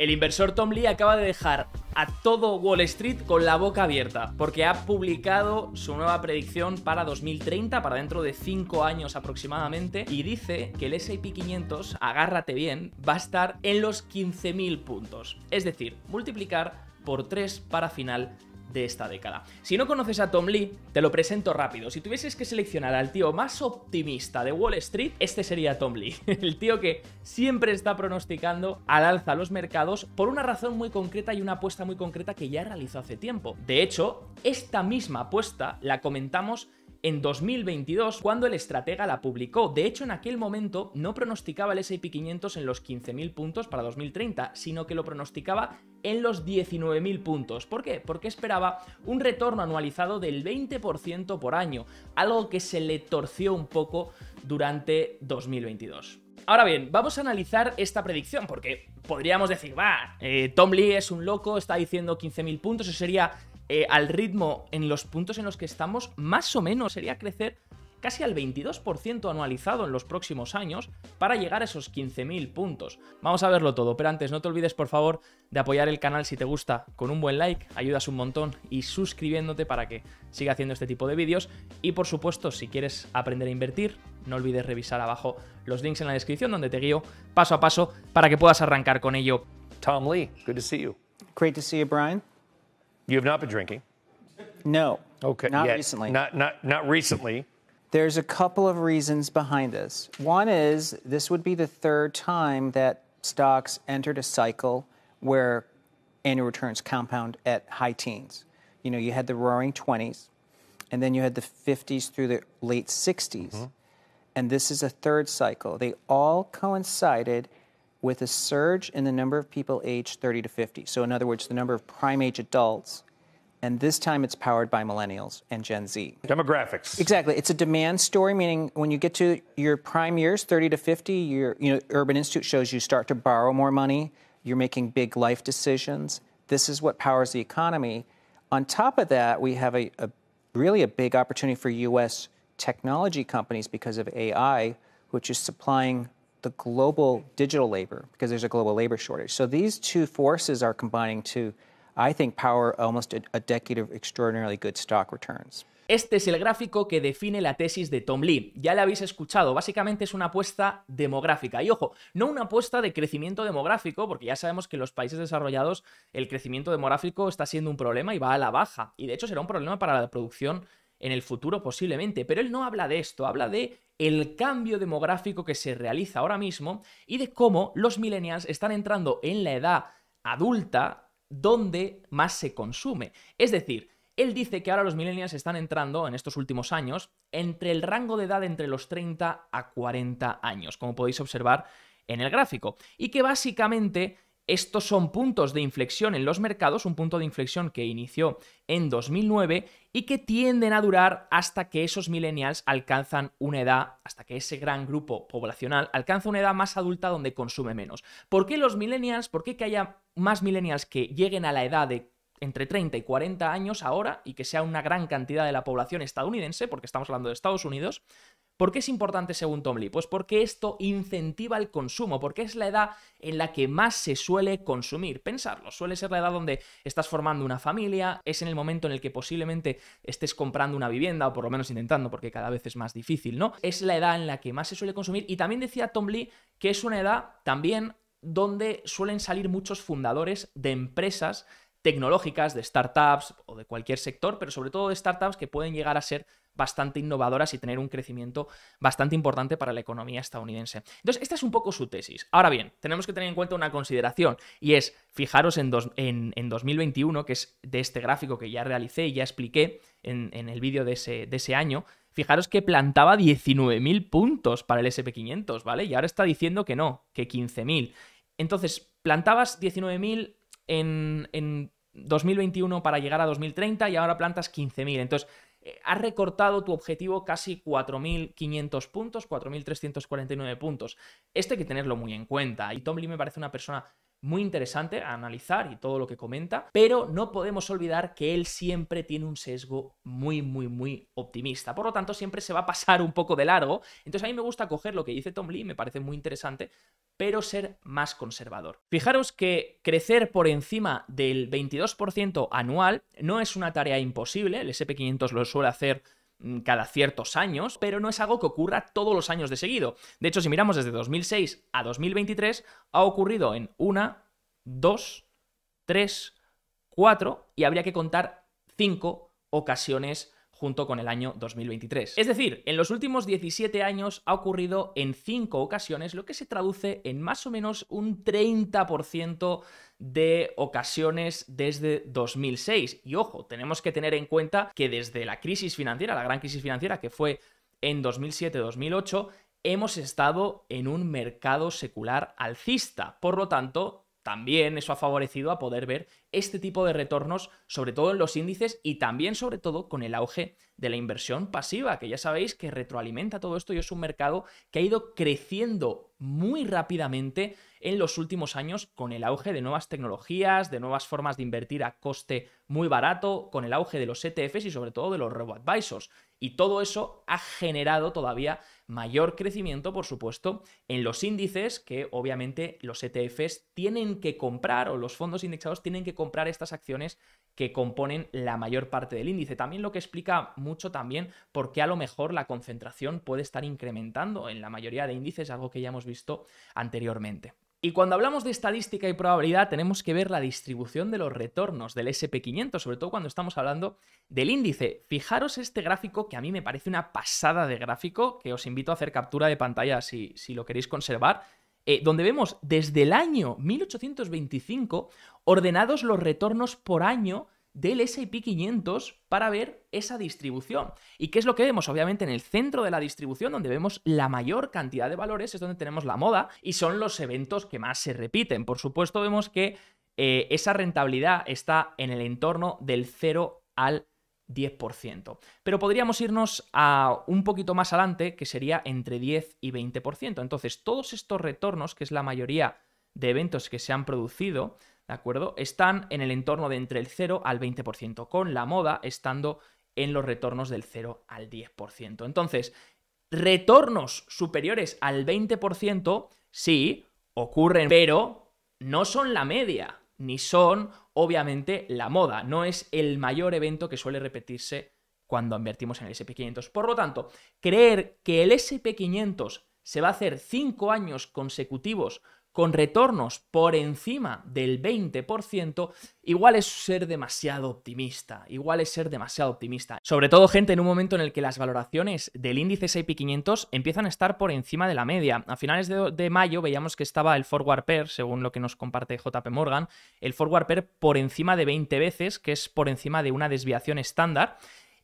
El inversor Tom Lee acaba de dejar a todo Wall Street con la boca abierta, porque ha publicado su nueva predicción para 2030, para dentro de 5 años aproximadamente, y dice que el SP 500, agárrate bien, va a estar en los 15.000 puntos, es decir, multiplicar por 3 para final de esta década. Si no conoces a Tom Lee, te lo presento rápido. Si tuvieses que seleccionar al tío más optimista de Wall Street, este sería Tom Lee, el tío que siempre está pronosticando al alza los mercados por una razón muy concreta y una apuesta muy concreta que ya realizó hace tiempo. De hecho, esta misma apuesta la comentamos en 2022 cuando el estratega la publicó. De hecho, en aquel momento no pronosticaba el S&P 500 en los 15.000 puntos para 2030, sino que lo pronosticaba en los 19.000 puntos. ¿Por qué? Porque esperaba un retorno anualizado del 20% por año, algo que se le torció un poco durante 2022. Ahora bien, vamos a analizar esta predicción, porque podríamos decir, va, eh, Tom Lee es un loco, está diciendo 15.000 puntos, eso sería eh, al ritmo en los puntos en los que estamos, más o menos sería crecer casi al 22% anualizado en los próximos años para llegar a esos 15.000 puntos. Vamos a verlo todo, pero antes no te olvides por favor de apoyar el canal si te gusta con un buen like, ayudas un montón y suscribiéndote para que siga haciendo este tipo de vídeos y por supuesto si quieres aprender a invertir no olvides revisar abajo los links en la descripción donde te guío paso a paso para que puedas arrancar con ello. Tom Lee, good to see you. Great to see you, Brian. You have not been drinking. No. Okay. Not yet. recently. Not not not recently. There's a couple of reasons behind this. One is this would be the third time that stocks entered a cycle where annual returns compound at high teens. You know, you had the roaring 20s, and then you had the 50s through the late 60s. Mm-hmm. And this is a third cycle. They all coincided with a surge in the number of people aged 30 to 50. So, in other words, the number of prime age adults. And this time it's powered by millennials and Gen Z. Demographics. Exactly. It's a demand story, meaning when you get to your prime years, 30 to 50, your, you know, Urban Institute shows you start to borrow more money, you're making big life decisions. This is what powers the economy. On top of that, we have a, a really a big opportunity for U.S. technology companies because of AI, which is supplying global digital Este es el gráfico que define la tesis de Tom Lee. Ya la habéis escuchado, básicamente es una apuesta demográfica. Y ojo, no una apuesta de crecimiento demográfico, porque ya sabemos que en los países desarrollados el crecimiento demográfico está siendo un problema y va a la baja. Y de hecho será un problema para la producción en el futuro posiblemente. Pero él no habla de esto, habla de el cambio demográfico que se realiza ahora mismo y de cómo los millennials están entrando en la edad adulta donde más se consume. Es decir, él dice que ahora los millennials están entrando en estos últimos años entre el rango de edad entre los 30 a 40 años, como podéis observar en el gráfico, y que básicamente estos son puntos de inflexión en los mercados, un punto de inflexión que inició en 2009 y que tienden a durar hasta que esos millennials alcanzan una edad, hasta que ese gran grupo poblacional alcanza una edad más adulta donde consume menos. ¿Por qué los millennials? ¿Por qué que haya más millennials que lleguen a la edad de entre 30 y 40 años ahora y que sea una gran cantidad de la población estadounidense, porque estamos hablando de Estados Unidos. ¿Por qué es importante según Tom Lee? Pues porque esto incentiva el consumo, porque es la edad en la que más se suele consumir. Pensarlo, suele ser la edad donde estás formando una familia, es en el momento en el que posiblemente estés comprando una vivienda, o por lo menos intentando, porque cada vez es más difícil, ¿no? Es la edad en la que más se suele consumir. Y también decía Tom Lee que es una edad también donde suelen salir muchos fundadores de empresas tecnológicas, de startups o de cualquier sector, pero sobre todo de startups que pueden llegar a ser bastante innovadoras y tener un crecimiento bastante importante para la economía estadounidense. Entonces, esta es un poco su tesis. Ahora bien, tenemos que tener en cuenta una consideración y es, fijaros en, en, 2021, que es de este gráfico que ya realicé y ya expliqué en, el vídeo de ese, de ese año, fijaros que plantaba 19.000 puntos para el SP500, ¿vale? Y ahora está diciendo que no, que 15.000. Entonces, plantabas 19.000 en, en 2021 para llegar a 2030 y ahora plantas 15.000. Entonces, eh, has recortado tu objetivo casi 4.500 puntos, 4.349 puntos. Esto hay que tenerlo muy en cuenta. Y Tom Lee me parece una persona muy interesante a analizar y todo lo que comenta, pero no podemos olvidar que él siempre tiene un sesgo muy, muy, muy optimista. Por lo tanto, siempre se va a pasar un poco de largo. Entonces, a mí me gusta coger lo que dice Tom Lee, me parece muy interesante, pero ser más conservador. Fijaros que crecer por encima del 22% anual no es una tarea imposible, el SP500 lo suele hacer mm, cada ciertos años, pero no es algo que ocurra todos los años de seguido. De hecho, si miramos desde 2006 a 2023, ha ocurrido en una, dos, tres, cuatro y habría que contar cinco ocasiones junto con el año 2023. Es decir, en los últimos 17 años ha ocurrido en 5 ocasiones, lo que se traduce en más o menos un 30% de ocasiones desde 2006. Y ojo, tenemos que tener en cuenta que desde la crisis financiera, la gran crisis financiera que fue en 2007-2008, hemos estado en un mercado secular alcista. Por lo tanto, también eso ha favorecido a poder ver este tipo de retornos, sobre todo en los índices y también sobre todo con el auge de la inversión pasiva, que ya sabéis que retroalimenta todo esto y es un mercado que ha ido creciendo muy rápidamente en los últimos años con el auge de nuevas tecnologías, de nuevas formas de invertir a coste muy barato, con el auge de los ETFs y sobre todo de los robo-advisors. Y todo eso ha generado todavía mayor crecimiento, por supuesto, en los índices que obviamente los ETFs tienen que comprar o los fondos indexados tienen que comprar estas acciones que componen la mayor parte del índice. También lo que explica mucho también por qué a lo mejor la concentración puede estar incrementando en la mayoría de índices, algo que ya hemos visto anteriormente. Y cuando hablamos de estadística y probabilidad, tenemos que ver la distribución de los retornos del SP500, sobre todo cuando estamos hablando del índice. Fijaros este gráfico que a mí me parece una pasada de gráfico, que os invito a hacer captura de pantalla si, si lo queréis conservar, eh, donde vemos desde el año 1825 ordenados los retornos por año del SP 500 para ver esa distribución. ¿Y qué es lo que vemos? Obviamente en el centro de la distribución, donde vemos la mayor cantidad de valores, es donde tenemos la moda y son los eventos que más se repiten. Por supuesto, vemos que eh, esa rentabilidad está en el entorno del 0 al 10%. Pero podríamos irnos a un poquito más adelante, que sería entre 10 y 20%. Entonces, todos estos retornos, que es la mayoría de eventos que se han producido, ¿de acuerdo? Están en el entorno de entre el 0 al 20%, con la moda estando en los retornos del 0 al 10%. Entonces, retornos superiores al 20%, sí, ocurren, pero no son la media, ni son, obviamente, la moda. No es el mayor evento que suele repetirse cuando invertimos en el SP500. Por lo tanto, creer que el SP500 se va a hacer 5 años consecutivos con retornos por encima del 20%, igual es ser demasiado optimista, igual es ser demasiado optimista. Sobre todo gente en un momento en el que las valoraciones del índice S&P 500 empiezan a estar por encima de la media. A finales de, de, mayo veíamos que estaba el forward pair, según lo que nos comparte JP Morgan, el forward pair por encima de 20 veces, que es por encima de una desviación estándar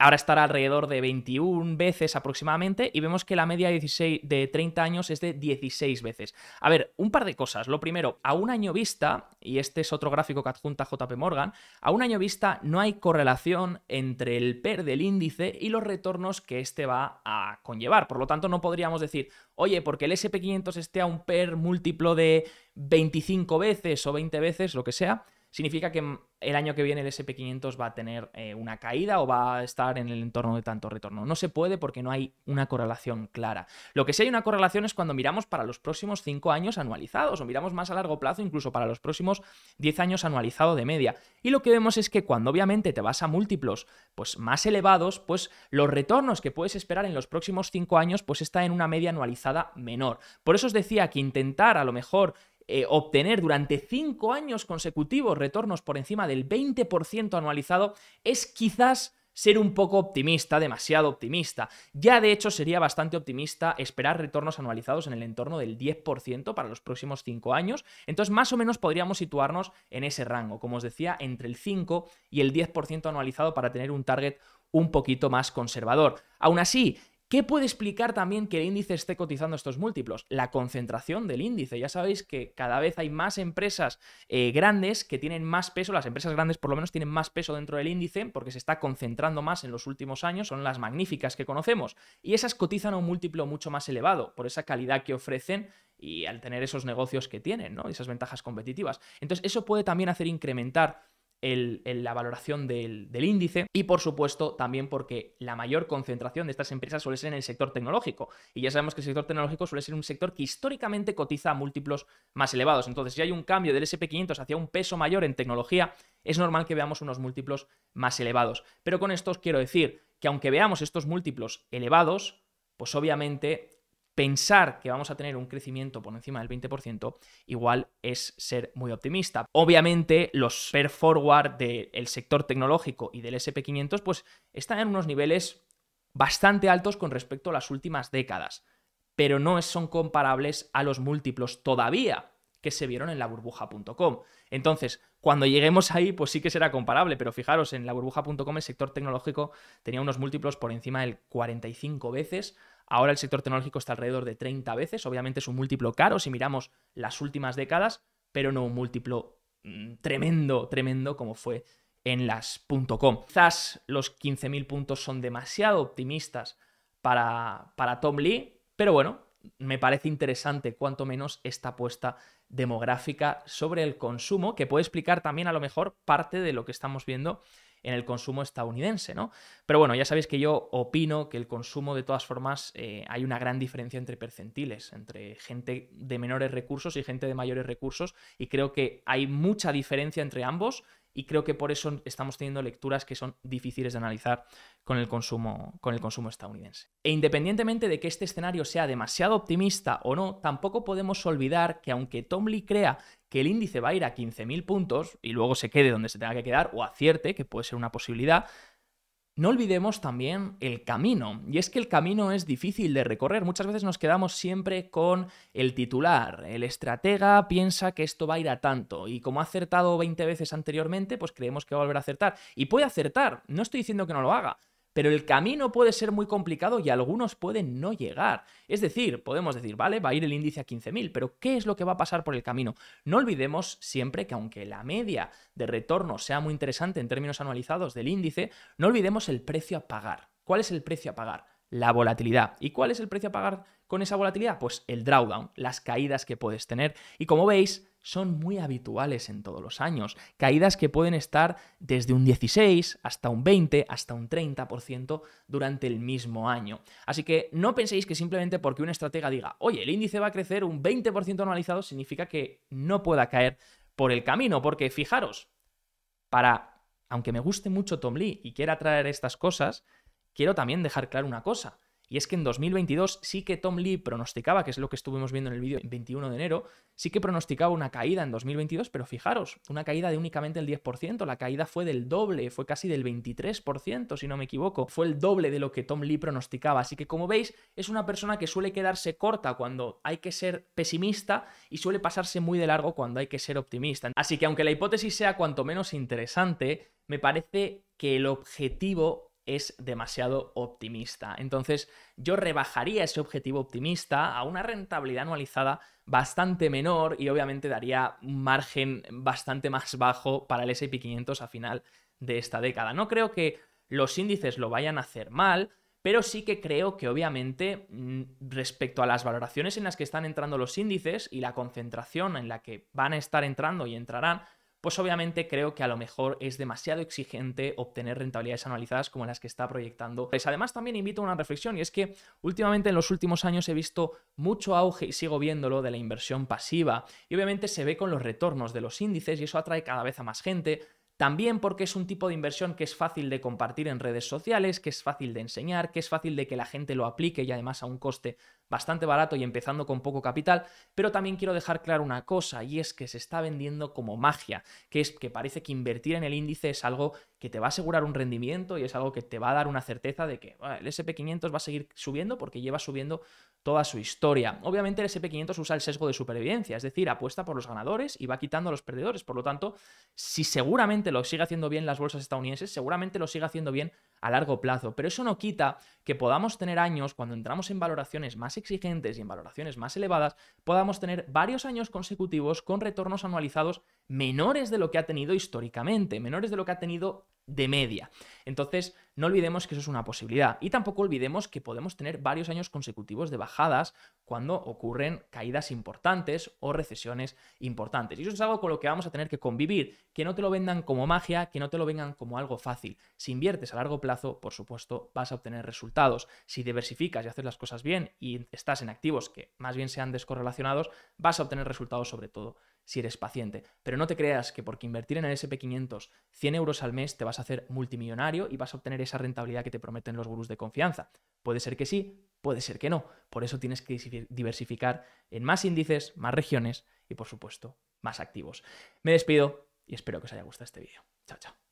ahora estará alrededor de 21 veces aproximadamente y vemos que la media 16 de 30 años es de 16 veces. A ver, un par de cosas. Lo primero, a un año vista, y este es otro gráfico que adjunta JP Morgan, a un año vista no hay correlación entre el PER del índice y los retornos que este va a conllevar. Por lo tanto, no podríamos decir, oye, porque el SP500 esté a un PER múltiplo de 25 veces o 20 veces, lo que sea, significa que el año que viene el SP500 va a tener eh, una caída o va a estar en el entorno de tanto retorno. No se puede porque no hay una correlación clara. Lo que sí hay una correlación es cuando miramos para los próximos 5 años anualizados o miramos más a largo plazo, incluso para los próximos 10 años anualizado de media. Y lo que vemos es que cuando obviamente te vas a múltiplos pues, más elevados, pues los retornos que puedes esperar en los próximos 5 años pues está en una media anualizada menor. Por eso os decía que intentar a lo mejor eh, obtener durante cinco años consecutivos retornos por encima del 20% anualizado es quizás ser un poco optimista, demasiado optimista. Ya de hecho sería bastante optimista esperar retornos anualizados en el entorno del 10% para los próximos 5 años. Entonces más o menos podríamos situarnos en ese rango, como os decía, entre el 5 y el 10% anualizado para tener un target un poquito más conservador. Aún así, ¿Qué puede explicar también que el índice esté cotizando estos múltiplos? La concentración del índice. Ya sabéis que cada vez hay más empresas eh, grandes que tienen más peso, las empresas grandes por lo menos tienen más peso dentro del índice porque se está concentrando más en los últimos años, son las magníficas que conocemos. Y esas cotizan a un múltiplo mucho más elevado por esa calidad que ofrecen y al tener esos negocios que tienen, ¿no? Esas ventajas competitivas. Entonces eso puede también hacer incrementar la valoración del, del, índice y por supuesto también porque la mayor concentración de estas empresas suele ser en el sector tecnológico y ya sabemos que el sector tecnológico suele ser un sector que históricamente cotiza a múltiplos más elevados entonces si hay un cambio del SP500 hacia un peso mayor en tecnología es normal que veamos unos múltiplos más elevados pero con esto os quiero decir que aunque veamos estos múltiplos elevados pues obviamente pensar que vamos a tener un crecimiento por encima del 20%, igual es ser muy optimista. Obviamente, los per forward del sector tecnológico y del SP500, pues están en unos niveles bastante altos con respecto a las últimas décadas, pero no son comparables a los múltiplos todavía que se vieron en la burbuja.com. Entonces, cuando lleguemos ahí, pues sí que será comparable, pero fijaros, en la burbuja.com el sector tecnológico tenía unos múltiplos por encima del 45 veces, Ahora el sector tecnológico está alrededor de 30 veces, obviamente es un múltiplo caro si miramos las últimas décadas, pero no un múltiplo mm, tremendo, tremendo como fue en las .com. Quizás los 15.000 puntos son demasiado optimistas para, para Tom Lee, pero bueno, me parece interesante cuanto menos esta apuesta demográfica sobre el consumo que puede explicar también a lo mejor parte de lo que estamos viendo en el consumo estadounidense, ¿no? Pero bueno, ya sabéis que yo opino que el consumo, de todas formas, eh, hay una gran diferencia entre percentiles, entre gente de menores recursos y gente de mayores recursos, y creo que hay mucha diferencia entre ambos y creo que por eso estamos teniendo lecturas que son difíciles de analizar con el consumo, con el consumo estadounidense. E independientemente de que este escenario sea demasiado optimista o no, tampoco podemos olvidar que aunque Tom Lee crea que el índice va a ir a 15.000 puntos y luego se quede donde se tenga que quedar o acierte, que puede ser una posibilidad, no olvidemos también el camino, y es que el camino es difícil de recorrer. Muchas veces nos quedamos siempre con el titular. El estratega piensa que esto va a ir a tanto, y como ha acertado 20 veces anteriormente, pues creemos que va a volver a acertar. Y puede acertar, no estoy diciendo que no lo haga, pero el camino puede ser muy complicado y algunos pueden no llegar. Es decir, podemos decir, vale, va a ir el índice a 15.000, pero ¿qué es lo que va a pasar por el camino? No olvidemos siempre que aunque la media de retorno sea muy interesante en términos anualizados del índice, no olvidemos el precio a pagar. ¿Cuál es el precio a pagar? La volatilidad. ¿Y cuál es el precio a pagar con esa volatilidad? Pues el drawdown, las caídas que puedes tener. Y como veis, son muy habituales en todos los años. Caídas que pueden estar desde un 16 hasta un 20, hasta un 30% durante el mismo año. Así que no penséis que simplemente porque un estratega diga, oye, el índice va a crecer un 20% anualizado, significa que no pueda caer por el camino, porque fijaros, para, aunque me guste mucho Tom Lee y quiera traer estas cosas, quiero también dejar claro una cosa. Y es que en 2022 sí que Tom Lee pronosticaba, que es lo que estuvimos viendo en el vídeo el 21 de enero, sí que pronosticaba una caída en 2022, pero fijaros, una caída de únicamente el 10%, la caída fue del doble, fue casi del 23%, si no me equivoco, fue el doble de lo que Tom Lee pronosticaba. Así que como veis, es una persona que suele quedarse corta cuando hay que ser pesimista y suele pasarse muy de largo cuando hay que ser optimista. Así que aunque la hipótesis sea cuanto menos interesante, me parece que el objetivo es demasiado optimista. Entonces yo rebajaría ese objetivo optimista a una rentabilidad anualizada bastante menor y obviamente daría un margen bastante más bajo para el SP 500 a final de esta década. No creo que los índices lo vayan a hacer mal, pero sí que creo que obviamente mm, respecto a las valoraciones en las que están entrando los índices y la concentración en la que van a estar entrando y entrarán, pues obviamente creo que a lo mejor es demasiado exigente obtener rentabilidades analizadas como las que está proyectando. Pues además también invito a una reflexión y es que últimamente en los últimos años he visto mucho auge y sigo viéndolo de la inversión pasiva y obviamente se ve con los retornos de los índices y eso atrae cada vez a más gente también porque es un tipo de inversión que es fácil de compartir en redes sociales, que es fácil de enseñar, que es fácil de que la gente lo aplique y además a un coste bastante barato y empezando con poco capital. Pero también quiero dejar claro una cosa y es que se está vendiendo como magia, que es que parece que invertir en el índice es algo que te va a asegurar un rendimiento y es algo que te va a dar una certeza de que el SP500 va a seguir subiendo porque lleva subiendo toda su historia. Obviamente el SP500 usa el sesgo de supervivencia, es decir, apuesta por los ganadores y va quitando a los perdedores. Por lo tanto, si seguramente lo siga haciendo bien las bolsas estadounidenses, seguramente lo siga haciendo bien a largo plazo, pero eso no quita que podamos tener años, cuando entramos en valoraciones más exigentes y en valoraciones más elevadas, podamos tener varios años consecutivos con retornos anualizados menores de lo que ha tenido históricamente, menores de lo que ha tenido de media. Entonces, no olvidemos que eso es una posibilidad. Y tampoco olvidemos que podemos tener varios años consecutivos de bajadas cuando ocurren caídas importantes o recesiones importantes. Y eso es algo con lo que vamos a tener que convivir, que no te lo vendan como magia, que no te lo vengan como algo fácil. Si inviertes a largo plazo, por supuesto, vas a obtener resultados. Si diversificas y haces las cosas bien y estás en activos que más bien sean descorrelacionados, vas a obtener resultados sobre todo si eres paciente. Pero no te creas que porque invertir en el SP500 100 euros al mes te vas a hacer multimillonario y vas a obtener esa rentabilidad que te prometen los gurús de confianza. Puede ser que sí, puede ser que no. Por eso tienes que diversificar en más índices, más regiones y por supuesto, más activos. Me despido y espero que os haya gustado este vídeo. Chao, chao.